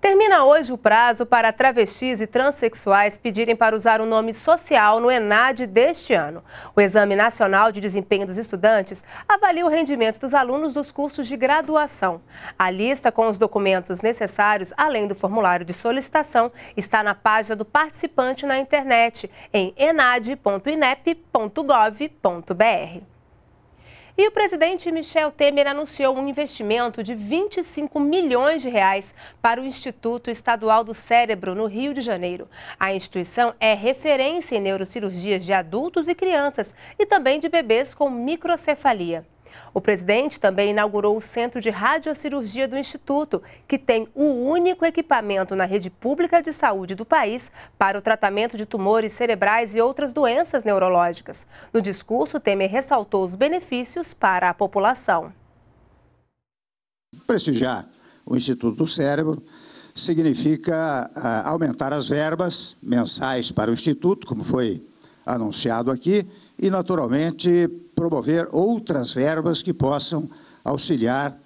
Termina hoje o prazo para travestis e transexuais pedirem para usar o nome social no ENAD deste ano. O Exame Nacional de Desempenho dos Estudantes avalia o rendimento dos alunos dos cursos de graduação. A lista com os documentos necessários, além do formulário de solicitação, está na página do participante na internet em enad.inep.gov.br. E o presidente Michel Temer anunciou um investimento de 25 milhões de reais para o Instituto Estadual do Cérebro, no Rio de Janeiro. A instituição é referência em neurocirurgias de adultos e crianças e também de bebês com microcefalia. O presidente também inaugurou o Centro de Radiocirurgia do Instituto, que tem o único equipamento na rede pública de saúde do país para o tratamento de tumores cerebrais e outras doenças neurológicas. No discurso, Temer ressaltou os benefícios para a população. Prestigiar o Instituto do Cérebro significa ah, aumentar as verbas mensais para o Instituto, como foi anunciado aqui, e, naturalmente, promover outras verbas que possam auxiliar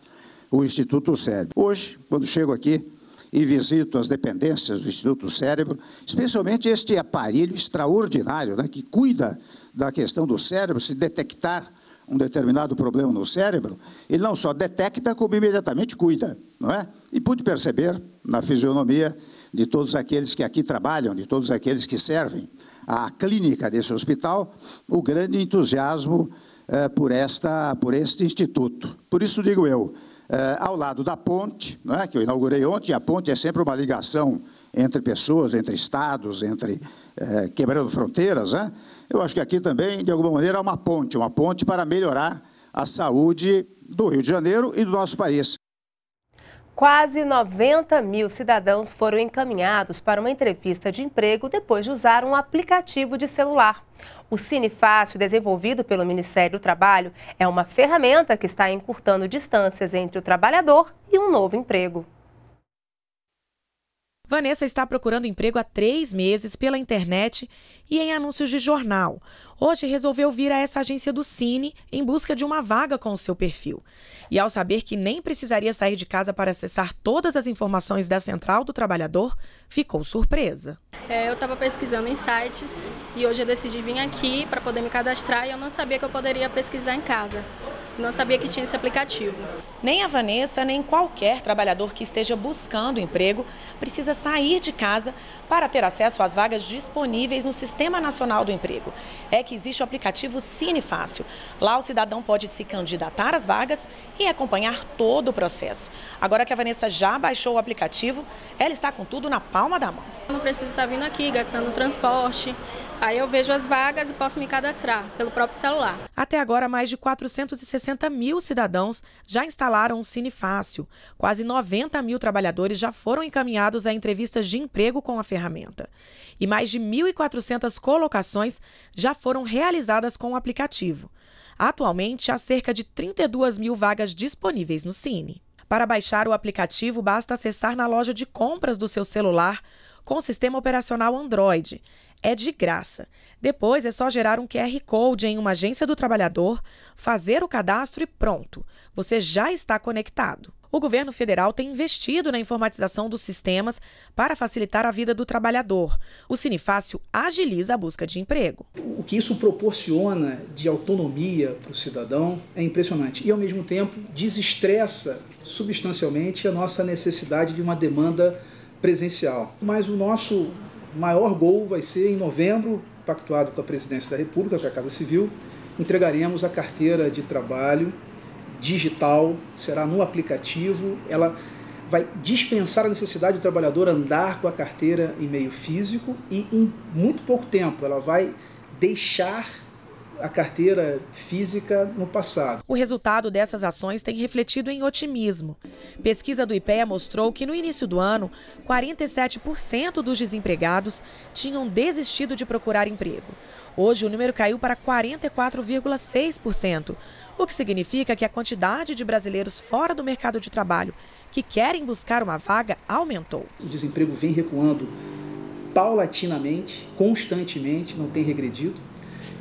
o Instituto Cérebro. Hoje, quando chego aqui e visito as dependências do Instituto Cérebro, especialmente este aparelho extraordinário né, que cuida da questão do cérebro, se detectar um determinado problema no cérebro, ele não só detecta, como imediatamente cuida, não é? E pude perceber na fisionomia de todos aqueles que aqui trabalham, de todos aqueles que servem à clínica desse hospital, o grande entusiasmo eh, por, esta, por este instituto. Por isso digo eu, eh, ao lado da ponte, né, que eu inaugurei ontem, a ponte é sempre uma ligação entre pessoas, entre estados, entre eh, quebrando fronteiras, né? eu acho que aqui também, de alguma maneira, há uma ponte, uma ponte para melhorar a saúde do Rio de Janeiro e do nosso país. Quase 90 mil cidadãos foram encaminhados para uma entrevista de emprego depois de usar um aplicativo de celular. O Cine Fácil, desenvolvido pelo Ministério do Trabalho, é uma ferramenta que está encurtando distâncias entre o trabalhador e um novo emprego. Vanessa está procurando emprego há três meses pela internet e em anúncios de jornal. Hoje resolveu vir a essa agência do Cine em busca de uma vaga com o seu perfil. E ao saber que nem precisaria sair de casa para acessar todas as informações da Central do Trabalhador, ficou surpresa. É, eu estava pesquisando em sites e hoje eu decidi vir aqui para poder me cadastrar e eu não sabia que eu poderia pesquisar em casa. Não sabia que tinha esse aplicativo. Nem a Vanessa, nem qualquer trabalhador que esteja buscando emprego precisa sair de casa para ter acesso às vagas disponíveis no Sistema Nacional do Emprego. É que existe o aplicativo Cinefácil. Lá o cidadão pode se candidatar às vagas e acompanhar todo o processo. Agora que a Vanessa já baixou o aplicativo, ela está com tudo na palma da mão. Eu não preciso estar vindo aqui gastando transporte. Aí eu vejo as vagas e posso me cadastrar pelo próprio celular. Até agora, mais de 460 mil cidadãos já instalaram instalaram um Cine Fácil. Quase 90 mil trabalhadores já foram encaminhados a entrevistas de emprego com a ferramenta. E mais de 1.400 colocações já foram realizadas com o aplicativo. Atualmente, há cerca de 32 mil vagas disponíveis no Cine. Para baixar o aplicativo, basta acessar na loja de compras do seu celular com o sistema operacional Android é de graça. Depois é só gerar um QR Code em uma agência do trabalhador, fazer o cadastro e pronto, você já está conectado. O governo federal tem investido na informatização dos sistemas para facilitar a vida do trabalhador. O Cinefácio agiliza a busca de emprego. O que isso proporciona de autonomia para o cidadão é impressionante e, ao mesmo tempo, desestressa substancialmente a nossa necessidade de uma demanda presencial. Mas o nosso maior gol vai ser em novembro, pactuado com a Presidência da República, com a Casa Civil, entregaremos a carteira de trabalho digital, será no aplicativo, ela vai dispensar a necessidade do trabalhador andar com a carteira em meio físico e em muito pouco tempo ela vai deixar a carteira física no passado. O resultado dessas ações tem refletido em otimismo. Pesquisa do IPEA mostrou que no início do ano, 47% dos desempregados tinham desistido de procurar emprego. Hoje o número caiu para 44,6%, o que significa que a quantidade de brasileiros fora do mercado de trabalho que querem buscar uma vaga aumentou. O desemprego vem recuando paulatinamente, constantemente, não tem regredido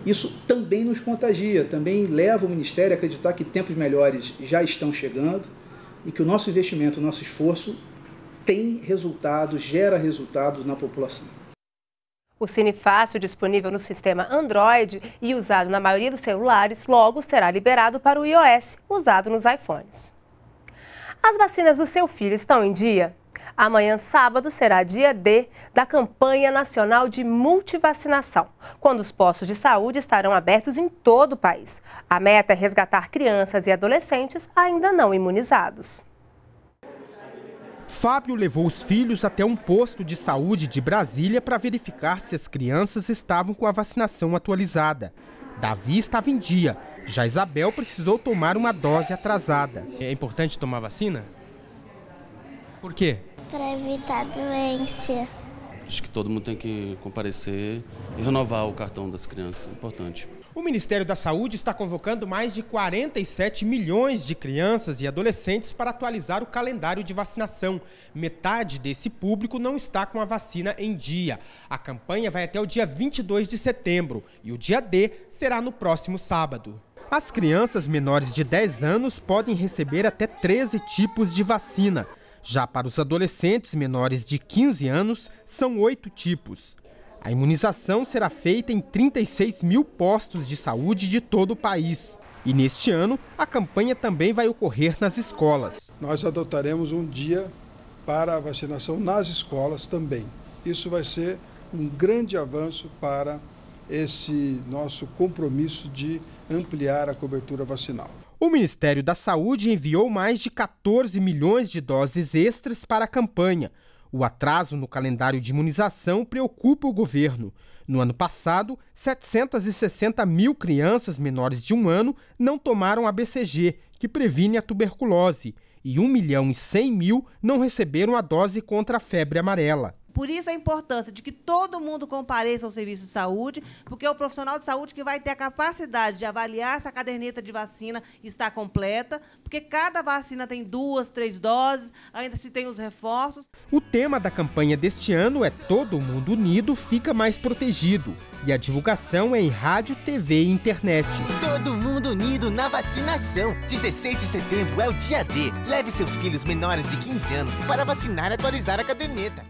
isso também nos contagia, também leva o Ministério a acreditar que tempos melhores já estão chegando e que o nosso investimento, o nosso esforço tem resultados, gera resultados na população. O Cine Fácil, disponível no sistema Android e usado na maioria dos celulares, logo será liberado para o iOS, usado nos iPhones. As vacinas do seu filho estão em dia? Amanhã, sábado, será dia D da campanha nacional de multivacinação, quando os postos de saúde estarão abertos em todo o país. A meta é resgatar crianças e adolescentes ainda não imunizados. Fábio levou os filhos até um posto de saúde de Brasília para verificar se as crianças estavam com a vacinação atualizada. Davi estava em dia, já Isabel precisou tomar uma dose atrasada. É importante tomar vacina? Por quê? Para evitar doença. Acho que todo mundo tem que comparecer e renovar o cartão das crianças, importante. O Ministério da Saúde está convocando mais de 47 milhões de crianças e adolescentes para atualizar o calendário de vacinação. Metade desse público não está com a vacina em dia. A campanha vai até o dia 22 de setembro e o dia D será no próximo sábado. As crianças menores de 10 anos podem receber até 13 tipos de vacina. Já para os adolescentes menores de 15 anos, são oito tipos. A imunização será feita em 36 mil postos de saúde de todo o país. E neste ano, a campanha também vai ocorrer nas escolas. Nós adotaremos um dia para a vacinação nas escolas também. Isso vai ser um grande avanço para esse nosso compromisso de ampliar a cobertura vacinal. O Ministério da Saúde enviou mais de 14 milhões de doses extras para a campanha. O atraso no calendário de imunização preocupa o governo. No ano passado, 760 mil crianças menores de um ano não tomaram a BCG, que previne a tuberculose, e 1 milhão e 100 mil não receberam a dose contra a febre amarela. Por isso a importância de que todo mundo compareça ao serviço de saúde, porque é o profissional de saúde que vai ter a capacidade de avaliar se a caderneta de vacina está completa, porque cada vacina tem duas, três doses, ainda se tem os reforços. O tema da campanha deste ano é Todo Mundo Unido Fica Mais Protegido. E a divulgação é em rádio, TV e internet. Todo mundo unido na vacinação. 16 de setembro é o dia D. Leve seus filhos menores de 15 anos para vacinar e atualizar a caderneta.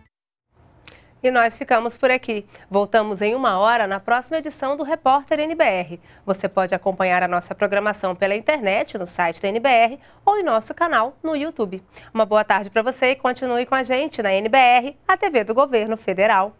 E nós ficamos por aqui. Voltamos em uma hora na próxima edição do Repórter NBR. Você pode acompanhar a nossa programação pela internet, no site da NBR ou em nosso canal no YouTube. Uma boa tarde para você e continue com a gente na NBR, a TV do Governo Federal.